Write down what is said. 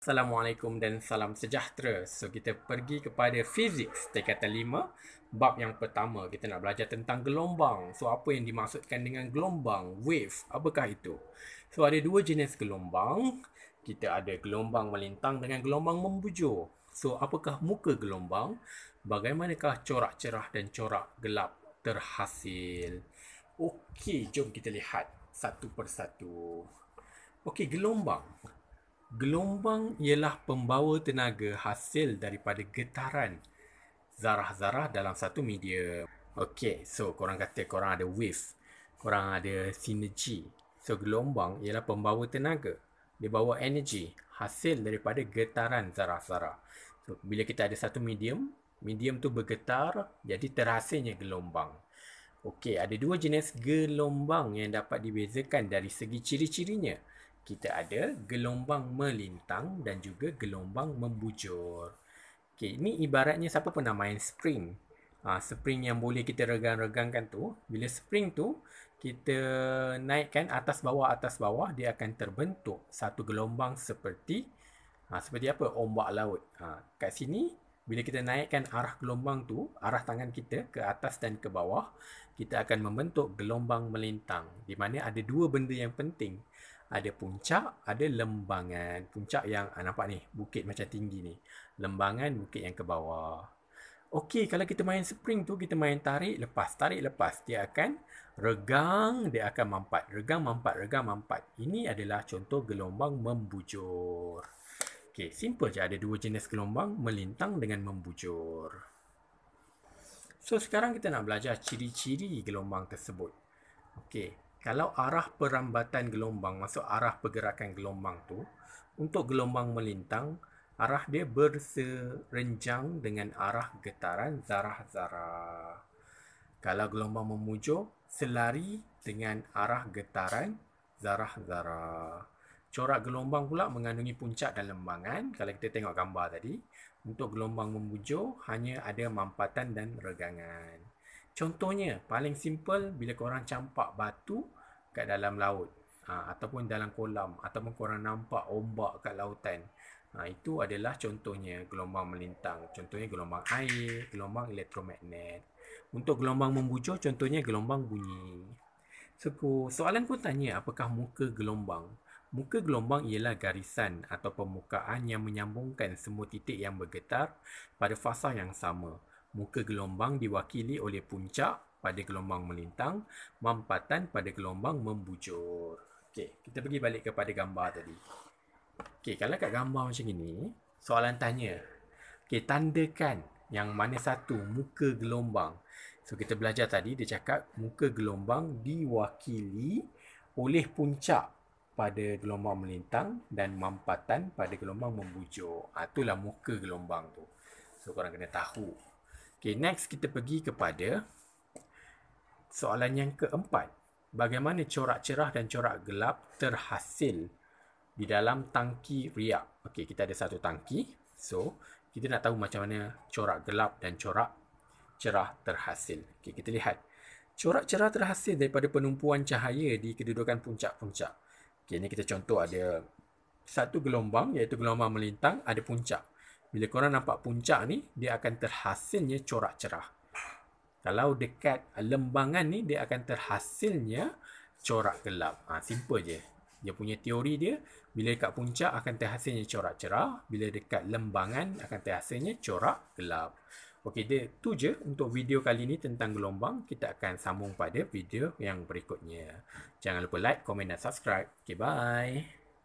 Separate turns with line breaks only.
Assalamualaikum dan salam sejahtera. So kita pergi kepada fizik tingkat 5 bab yang pertama kita nak belajar tentang gelombang. So apa yang dimaksudkan dengan gelombang? Wave, apakah itu? So ada dua jenis gelombang. Kita ada gelombang melintang dengan gelombang membujur. So apakah muka gelombang? Bagaimanakah corak cerah dan corak gelap terhasil? Okey, jom kita lihat satu persatu. Okey, gelombang. Gelombang ialah pembawa tenaga hasil daripada getaran zarah-zarah dalam satu media. Okey, so korang kata korang ada wave, korang ada sinergi. So gelombang ialah pembawa tenaga. Dia bawa energy hasil daripada getaran zarah-zarah. So bila kita ada satu medium, medium tu bergetar, jadi terhasilnya gelombang. Okey, ada dua jenis gelombang yang dapat dibezakan dari segi ciri-cirinya kita ada gelombang melintang dan juga gelombang membujur. Okay, ini ibaratnya siapa pernah main spring? Ha, spring yang boleh kita regang-regangkan tu, bila spring tu kita naikkan atas bawah atas bawah dia akan terbentuk satu gelombang seperti ha, seperti apa? Ombak laut. Ha, kat sini bila kita naikkan arah gelombang tu, arah tangan kita ke atas dan ke bawah, kita akan membentuk gelombang melintang. Di mana ada dua benda yang penting ada puncak, ada lembangan. Puncak yang ah, nampak ni, bukit macam tinggi ni. Lembangan bukit yang ke bawah. Okey, kalau kita main spring tu, kita main tarik lepas, tarik lepas. Dia akan regang, dia akan mampat. Regang, mampat, regang, mampat. Ini adalah contoh gelombang membujur. Okey, simple je. Ada dua jenis gelombang melintang dengan membujur. So, sekarang kita nak belajar ciri-ciri gelombang tersebut. Okey, kalau arah perambatan gelombang maksud arah pergerakan gelombang tu untuk gelombang melintang arah dia berserenjang dengan arah getaran zarah-zarah kalau gelombang memujuk selari dengan arah getaran zarah-zarah corak gelombang pula mengandungi puncak dan lembangan kalau kita tengok gambar tadi untuk gelombang memujuk hanya ada mampatan dan regangan Contohnya, paling simple bila korang campak batu kat dalam laut ha, ataupun dalam kolam ataupun korang nampak ombak kat lautan. Ha, itu adalah contohnya gelombang melintang. Contohnya gelombang air, gelombang elektromagnet. Untuk gelombang membujur, contohnya gelombang bunyi. So, soalan pun tanya apakah muka gelombang. Muka gelombang ialah garisan atau permukaan yang menyambungkan semua titik yang bergetar pada fasa yang sama muka gelombang diwakili oleh puncak pada gelombang melintang, mampatan pada gelombang membujur. Okey, kita pergi balik kepada gambar tadi. Okey, kalau kat gambar macam ini, soalan tanya. Okey, tandakan yang mana satu muka gelombang. So, kita belajar tadi, dia cakap muka gelombang diwakili oleh puncak pada gelombang melintang dan mampatan pada gelombang membujur. Ha, itulah muka gelombang tu. So, korang kena tahu Okay, next kita pergi kepada soalan yang keempat. Bagaimana corak cerah dan corak gelap terhasil di dalam tangki riak? Okay, kita ada satu tangki. So, kita nak tahu macam mana corak gelap dan corak cerah terhasil. Okay, kita lihat. Corak cerah terhasil daripada penumpuan cahaya di kedudukan puncak-puncak. Okay, ini kita contoh ada satu gelombang iaitu gelombang melintang ada puncak bila korang nampak puncak ni, dia akan terhasilnya corak cerah. Kalau dekat lembangan ni, dia akan terhasilnya corak gelap. Ha, simple je. Dia punya teori dia, bila dekat puncak akan terhasilnya corak cerah. Bila dekat lembangan akan terhasilnya corak gelap. Okey, dia tu je untuk video kali ni tentang gelombang. Kita akan sambung pada video yang berikutnya. Jangan lupa like, komen dan subscribe. Okey, bye.